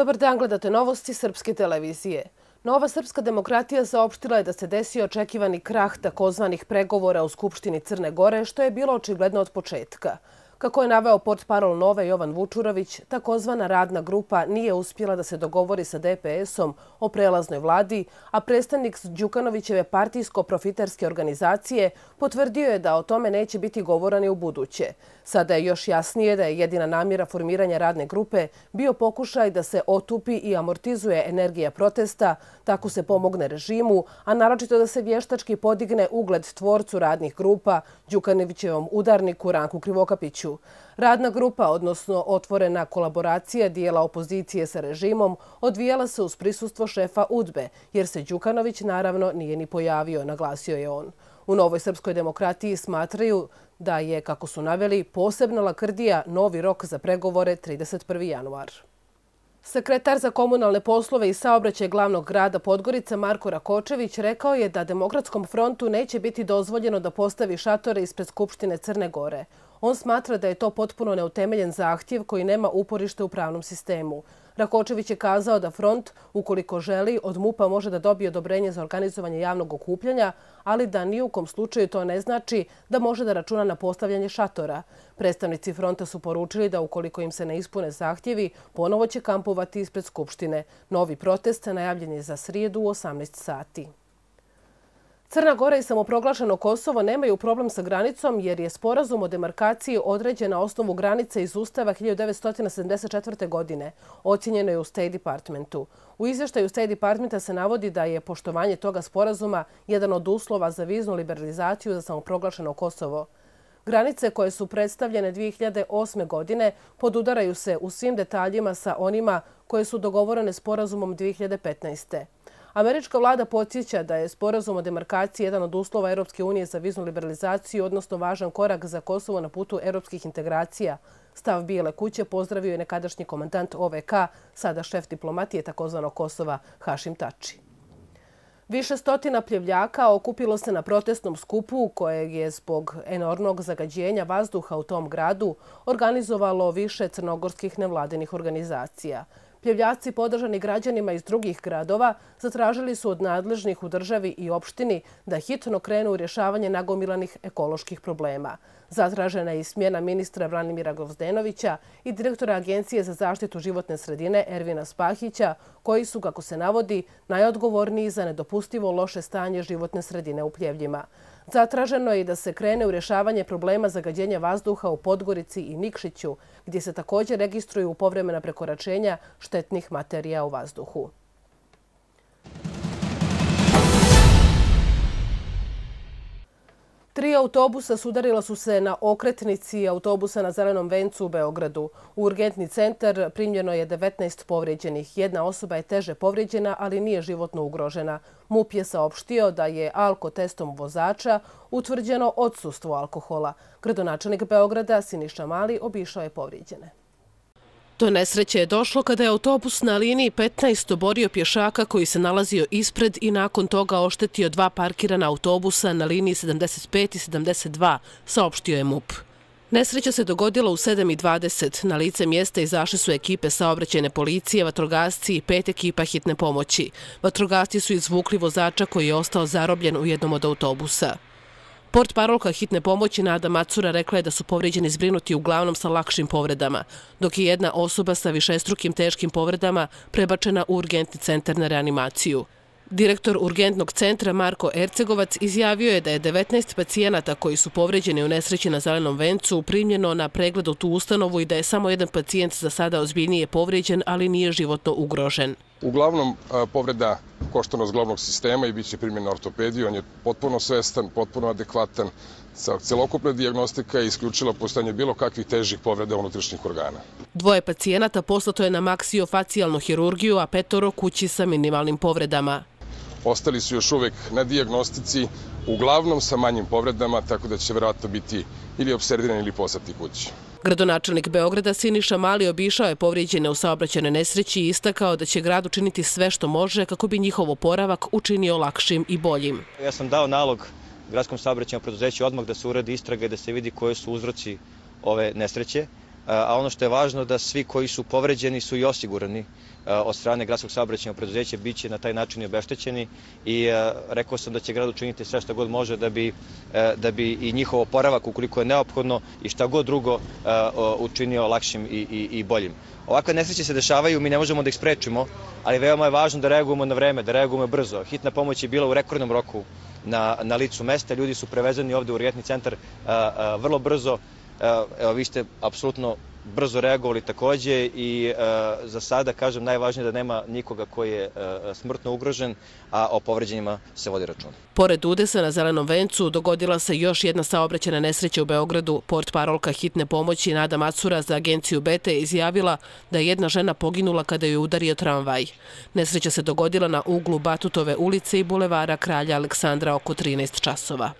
Dobar dan, gledate novosti Srpske televizije. Nova srpska demokratija saopštila je da se desio očekivani krah takozvanih pregovora u Skupštini Crne Gore, što je bilo očigledno od početka. Kako je naveo port parol Nove Jovan Vučurović, takozvana radna grupa nije uspjela da se dogovori sa DPS-om o prelaznoj vladi, a predstavnik Đukanovićeve partijsko-profitarske organizacije potvrdio je da o tome neće biti govorani u buduće. Sada je još jasnije da je jedina namjera formiranja radne grupe bio pokušaj da se otupi i amortizuje energija protesta, tako se pomogne režimu, a naročito da se vještački podigne ugled tvorcu radnih grupa Đukanovićevom udarniku Ranku Krivokapiću. Vučiću. Radna grupa, odnosno otvorena kolaboracija dijela opozicije sa režimom, odvijala se uz prisustvo šefa Udbe, jer se Đukanović naravno nije ni pojavio, naglasio je on. U Novoj srpskoj demokratiji smatraju da je, kako su naveli, posebna lakrdija novi rok za pregovore 31. januar. Sekretar za komunalne poslove i saobraćaj glavnog grada Podgorica Marko Rakočević rekao je da Demokratskom frontu neće biti dozvoljeno da postavi šatore ispred Skupštine Crne Gore. On smatra da je to potpuno neutemeljen zahtjev koji nema uporište u pravnom sistemu. Rakočević je kazao da front, ukoliko želi, od MUPA može da dobije odobrenje za organizovanje javnog okupljanja, ali da nijukom slučaju to ne znači da može da računa na postavljanje šatora. Predstavnici fronta su poručili da ukoliko im se ne ispune zahtjevi, ponovo će kampovati ispred Skupštine. Novi protest najavljen je za srijedu u 18 sati. Crna Gora i samoproglašeno Kosovo nemaju problem sa granicom jer je sporazum o demarkaciji određen na osnovu granice iz Ustava 1974. godine, ocjenjeno je u State Departmentu. U izvještaju State Departmenta se navodi da je poštovanje toga sporazuma jedan od uslova za viznu liberalizaciju za samoproglašeno Kosovo. Granice koje su predstavljene 2008. godine podudaraju se u svim detaljima sa onima koje su dogovorene sporazumom 2015. godine. Američka vlada podsjeća da je sporazum o demarkaciji jedan od uslova Europske unije za viznu liberalizaciju, odnosno važan korak za Kosovo na putu europskih integracija. Stav Bijele kuće pozdravio je nekadašnji komandant OVK, sada šef diplomatije tzv. Kosova, Hašim Tači. Više stotina pljevljaka okupilo se na protestnom skupu kojeg je zbog enormnog zagađenja vazduha u tom gradu organizovalo više crnogorskih nevladenih organizacija. Pljevljaci podržani građanima iz drugih gradova zatražili su od nadležnih u državi i opštini da hitno krenu u rješavanje nagomilanih ekoloških problema. Zatražena je i smjena ministra Vranimira Govzdenovića i direktora Agencije za zaštitu životne sredine Ervina Spahića, koji su, kako se navodi, najodgovorniji za nedopustivo loše stanje životne sredine u pljevljima. Zatraženo je i da se krene u rješavanje problema zagađenja vazduha u Podgorici i Nikšiću, gdje se također registruju povremena prekoračenja štetnih materija u vazduhu. Tri autobusa sudarila su se na okretnici autobusa na Zelenom vencu u Beogradu. U urgentni centar primljeno je 19 povrijeđenih. Jedna osoba je teže povrijeđena, ali nije životno ugrožena. MUP je saopštio da je alko testom vozača utvrđeno odsustvo alkohola. Gradonačelnik Beograda Siniša Mali obišao je povrijeđene. Do nesreće je došlo kada je autobus na liniji 15 oborio pješaka koji se nalazio ispred i nakon toga oštetio dva parkirana autobusa na liniji 75 i 72, saopštio je MUP. Nesreća se dogodila u 7.20. Na lice mjesta izašle su ekipe saobraćene policije, vatrogasci i pet ekipa hitne pomoći. Vatrogasci su izvukli vozača koji je ostao zarobljen u jednom od autobusa. Port parolka hitne pomoći Nada Macura rekla je da su povređeni zbrinuti uglavnom sa lakšim povredama, dok je jedna osoba sa višestrukim teškim povredama prebačena u urgentni centar na reanimaciju. Direktor urgentnog centra Marko Ercegovac izjavio je da je 19 pacijenata koji su povređeni u nesreći na zelenom vencu primljeno na pregled u tu ustanovu i da je samo jedan pacijent za sada ozbiljnije povređen, ali nije životno ugrožen. Uglavnom e, povreda koštano zglobnog sistema i bit će primjen na ortopediju. On je potpuno svestan, potpuno adekvatan. Celokupna diagnostika je isključila postanje bilo kakvih težih povreda unutrišnjih organa. Dvoje pacijenata poslato je na maksiofacijalnu hirurgiju, a petoro kući sa minimalnim povredama ostali su još uvek na diagnostici, uglavnom sa manjim povredama, tako da će vjerojatno biti ili observiran ili poslati kući. Gradonačelnik Beograda Siniša Mali obišao je povrijeđene u saobraćene nesreći i istakao da će grad učiniti sve što može kako bi njihov oporavak učinio lakšim i boljim. Ja sam dao nalog gradskom saobraćenom preduzeću odmah da se uradi istraga i da se vidi koje su uzroci ove nesreće a ono što je važno da svi koji su povređeni su i osigurani od strane gradskog saobraćenja preduzeća bit će na taj način i obeštećeni i rekao sam da će grad učiniti sve što god može da bi, da bi i njihov oporavak ukoliko je neophodno i šta god drugo učinio lakšim i, i, boljim. Ovakve nesreće se dešavaju, mi ne možemo da ih sprečimo, ali veoma je važno da reagujemo na vreme, da reagujemo brzo. Hitna pomoć je bila u rekordnom roku na, na licu mesta, ljudi su prevezani ovde u rijetni centar vrlo brzo, Evo, vi ste apsolutno brzo reagovali takođe i e, za sada kažem najvažnije da nema nikoga koji je e, smrtno ugrožen, a o povređenjima se vodi račun. Pored udesa na zelenom vencu dogodila se još jedna saobraćena nesreća u Beogradu. Port parolka hitne pomoći Nada Macura za agenciju Bete izjavila da je jedna žena poginula kada ju udario tramvaj. Nesreća se dogodila na uglu Batutove ulice i bulevara Kralja Aleksandra oko 13 časova.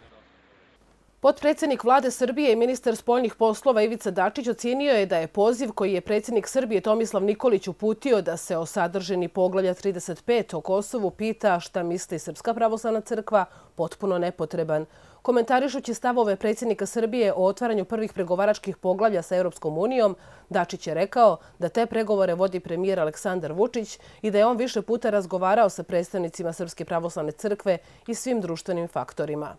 Potpredsednik vlade Srbije i ministar spoljnih poslova Ivica Dačić ocjenio je da je poziv koji je predsednik Srbije Tomislav Nikolić uputio da se o sadrženi poglavlja 35 o Kosovu pita šta misli Srpska pravoslavna crkva potpuno nepotreban. Komentarišući stavove predsjednika Srbije o otvaranju prvih pregovaračkih poglavlja sa Europskom unijom, Dačić je rekao da te pregovore vodi premijer Aleksandar Vučić i da je on više puta razgovarao sa predstavnicima Srpske pravoslavne crkve i svim društvenim faktorima.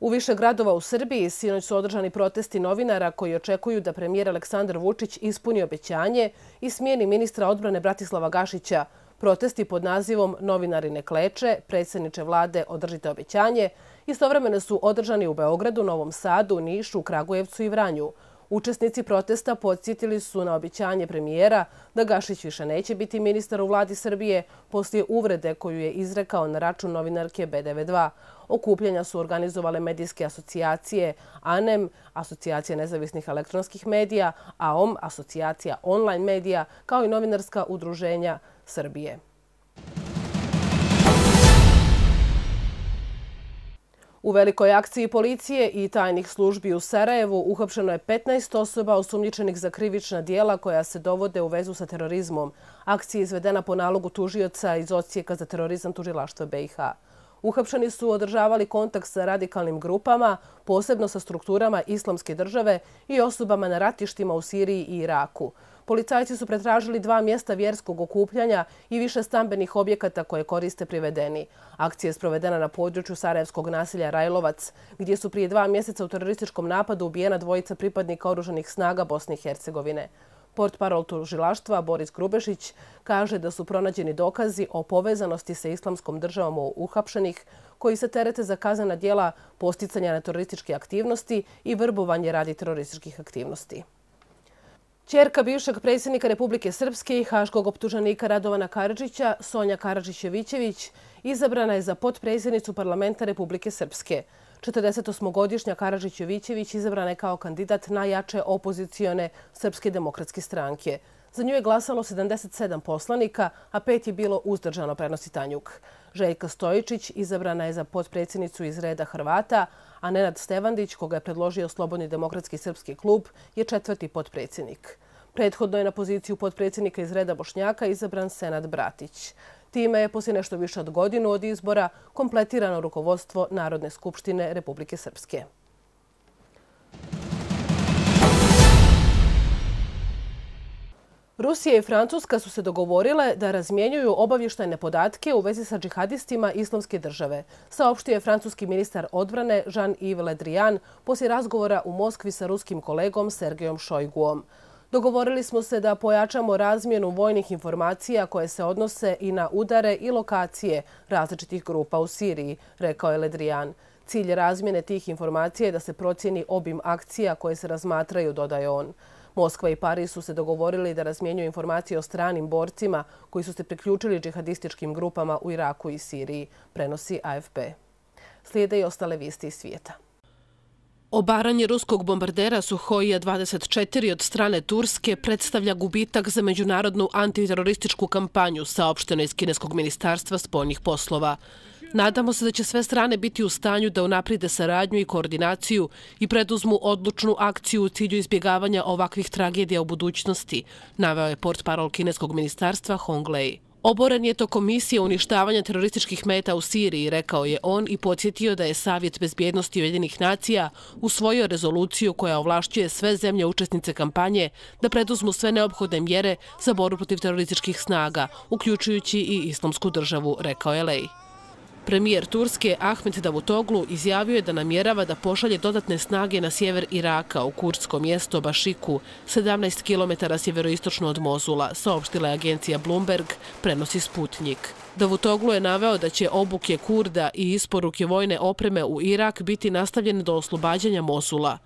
U više gradova u Srbiji sinoć su održani protesti novinara koji očekuju da premijer Aleksandar Vučić ispuni obećanje i smijeni ministra odbrane Bratislava Gašića. Protesti pod nazivom Novinari ne kleče, predsjedniče vlade održite obećanje, istovremeno su održani u Beogradu, Novom Sadu, Nišu, Kragujevcu i Vranju. Učesnici protesta podsjetili su na običanje premijera da Gašić više neće biti ministar u vladi Srbije poslije uvrede koju je izrekao na račun novinarke B92. Okupljanja su organizovale medijske asocijacije ANEM, Asocijacija nezavisnih elektronskih medija, AOM, Asocijacija online medija, kao i novinarska udruženja Srbije. U velikoj akciji policije i tajnih službi u Sarajevu uhapšeno je 15 osoba osumnjičenih za krivična dijela koja se dovode u vezu sa terorizmom. Akcija je izvedena po nalogu tužioca iz Ocijeka za terorizam tužilaštva BiH. Uhapšeni su održavali kontakt sa radikalnim grupama, posebno sa strukturama islamske države i osobama na ratištima u Siriji i Iraku. Policajci su pretražili dva mjesta vjerskog okupljanja i više stambenih objekata koje koriste privedeni. Akcija je sprovedena na području Sarajevskog nasilja Rajlovac, gdje su prije dva mjeseca u terorističkom napadu ubijena dvojica pripadnika oružanih snaga Bosne i Hercegovine. Port parol tužilaštva Boris Grubešić kaže da su pronađeni dokazi o povezanosti sa islamskom državom uhapšenih koji se terete za kazana dijela posticanja na terorističke aktivnosti i vrbovanje radi terorističkih aktivnosti. Čerka bivšeg predsjednika Republike Srpske i haškog optuženika Radovana Karadžića, Sonja Karadžićevićević, izabrana je za potpredsjednicu parlamenta Republike Srpske. 48-godišnja Karadžićevićević izabrana je kao kandidat najjače opozicione Srpske demokratske stranke. Za nju je glasalo 77 poslanika, a pet je bilo uzdržano prenosi Tanjuk. Željka Stojičić izabrana je za potpredsjednicu iz reda Hrvata, a Nenad Stevandić, koga je predložio Slobodni demokratski srpski klub, je četvrti potpredsjednik. Prethodno je na poziciju podpredsjednika iz reda Bošnjaka izabran Senad Bratić. Time je poslije nešto više od godinu od izbora kompletirano rukovodstvo Narodne skupštine Republike Srpske. Rusija i Francuska su se dogovorile da razmijenjuju obavještajne podatke u vezi sa džihadistima islamske države, saopštio je francuski ministar odbrane Jean-Yves Le Drian poslije razgovora u Moskvi sa ruskim kolegom Sergejom Šojguom. Dogovorili smo se da pojačamo razmjenu vojnih informacija koje se odnose i na udare i lokacije različitih grupa u Siriji, rekao je Ledrijan. Cilj razmjene tih informacija je da se procjeni obim akcija koje se razmatraju, dodaje on. Moskva i Pariz su se dogovorili da razmjenjuju informacije o stranim borcima koji su se priključili džihadističkim grupama u Iraku i Siriji, prenosi AFP. Slijede i ostale visti svijeta. Obaranje ruskog bombardera Suhoija 24 od strane Turske predstavlja gubitak za međunarodnu antiterorističku kampanju saopštene iz Kineskog ministarstva spoljnih poslova. Nadamo se da će sve strane biti u stanju da unapride saradnju i koordinaciju i preduzmu odlučnu akciju u cilju izbjegavanja ovakvih tragedija u budućnosti, naveo je port parol Kineskog ministarstva Hong Lei. Oboran je to komisije uništavanja terorističkih meta u Siriji, rekao je on i podsjetio da je Savjet bezbjednosti Ujedinih nacija usvojio rezoluciju koja ovlašćuje sve zemlje učesnice kampanje da preduzmu sve neophodne mjere za boru protiv terorističkih snaga, uključujući i islamsku državu, rekao je Lej. Premijer Turske Ahmet Davutoglu izjavio je da namjerava da pošalje dodatne snage na sjever Iraka u kurdsko mjesto Bašiku, 17 km sjeveroistočno od Mozula, saopštila je agencija Bloomberg, prenosi Sputnik. Davutoglu je naveo da će obuke Kurda i isporuke vojne opreme u Irak biti nastavljene do oslobađanja Mozula.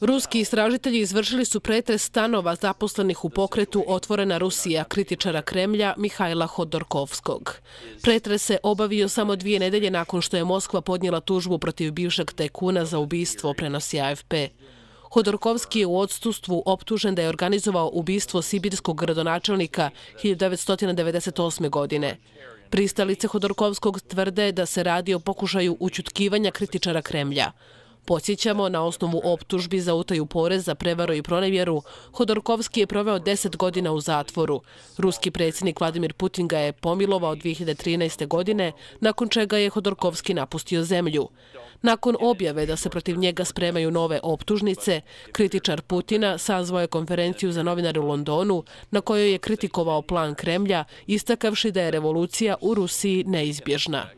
Ruski istražitelji izvršili su pretres stanova zaposlenih u pokretu Otvorena Rusija kritičara Kremlja Mihajla Hodorkovskog. Pretres se obavio samo dvije nedelje nakon što je Moskva podnjela tužbu protiv bivšeg tekuna za ubistvo, prenosi AFP. Hodorkovski je u odstustvu optužen da je organizovao ubistvo sibirskog gradonačelnika 1998. godine. Pristalice Hodorkovskog tvrde da se radi o pokušaju učutkivanja kritičara Kremlja. Posjećamo, na osnovu optužbi za utaju poreza, prevaru i pronevjeru, Hodorkovski je proveo 10 godina u zatvoru. Ruski predsjednik Vladimir Putin ga je pomilovao 2013. godine, nakon čega je Hodorkovski napustio zemlju. Nakon objave da se protiv njega spremaju nove optužnice, kritičar Putina sazvao je konferenciju za novinare u Londonu na kojoj je kritikovao plan Kremlja, istakavši da je revolucija u Rusiji neizbježna.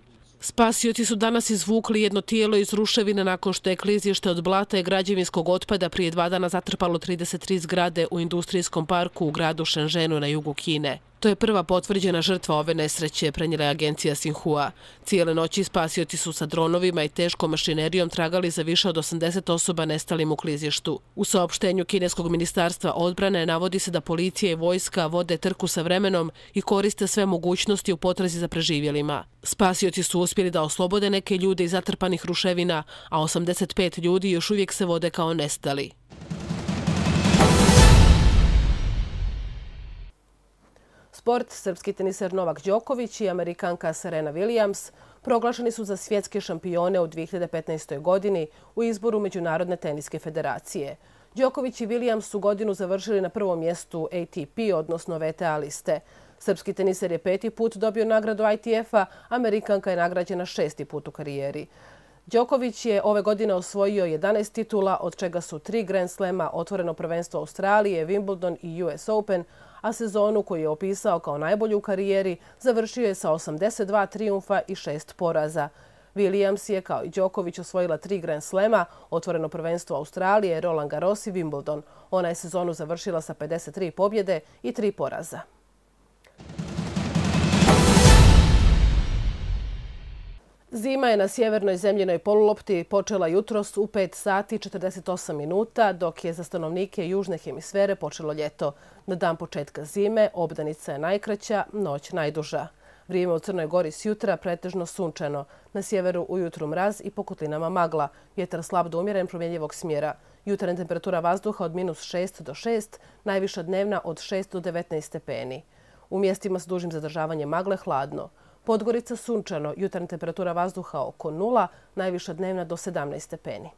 Spasioci su danas izvukli jedno tijelo iz ruševine nakon što je klizište od blata i građevinskog otpada prije dva dana zatrpalo 33 zgrade u industrijskom parku u gradu Šenženu na jugu Kine. To je prva potvrđena žrtva ove nesreće, prenjela je agencija Sinhua. Cijele noći spasioci su sa dronovima i teškom mašinerijom tragali za više od 80 osoba nestalim u klizištu. U saopštenju Kineskog ministarstva odbrane navodi se da policija i vojska vode trku sa vremenom i koriste sve mogućnosti u potrazi za preživjelima. Spasioci su uspjeli da oslobode neke ljude iz zatrpanih ruševina, a 85 ljudi još uvijek se vode kao nestali. sport, srpski teniser Novak Đoković i amerikanka Serena Williams proglašeni su za svjetske šampione u 2015. godini u izboru Međunarodne teniske federacije. Đoković i Williams su godinu završili na prvom mjestu ATP, odnosno VTA liste. Srpski teniser je peti put dobio nagradu ITF-a, amerikanka je nagrađena šesti put u karijeri. Đoković je ove godine osvojio 11 titula, od čega su tri Grand Slema, otvoreno prvenstvo Australije, Wimbledon i US Open, a sezonu koju je opisao kao najbolju u karijeri završio je sa 82 triumfa i 6 poraza. Williams je kao i Đoković osvojila tri Grand Slema, otvoreno prvenstvo Australije, Roland Garros i Wimbledon. Ona je sezonu završila sa 53 pobjede i 3 poraza. Zima je na sjevernoj zemljinoj polulopti počela jutros u 5 sati 48 minuta, dok je za stanovnike južne hemisfere počelo ljeto. Na dan početka zime obdanica je najkraća, noć najduža. Vrijeme u Crnoj gori s jutra pretežno sunčeno, na sjeveru ujutru mraz i po magla, vjetar slab do umjeren promjenjivog smjera. Jutarnja temperatura vazduha od minus 6 do 6, najviša dnevna od 6 do 19 stepeni. U mjestima s dužim zadržavanjem magle hladno. Podgorica sunčano, jutarnja temperatura vazduha oko nula, najviša dnevna do 17 stepeni.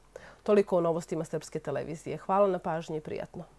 Toliko o novostima Srpske televizije. Hvala na pažnji i prijatno.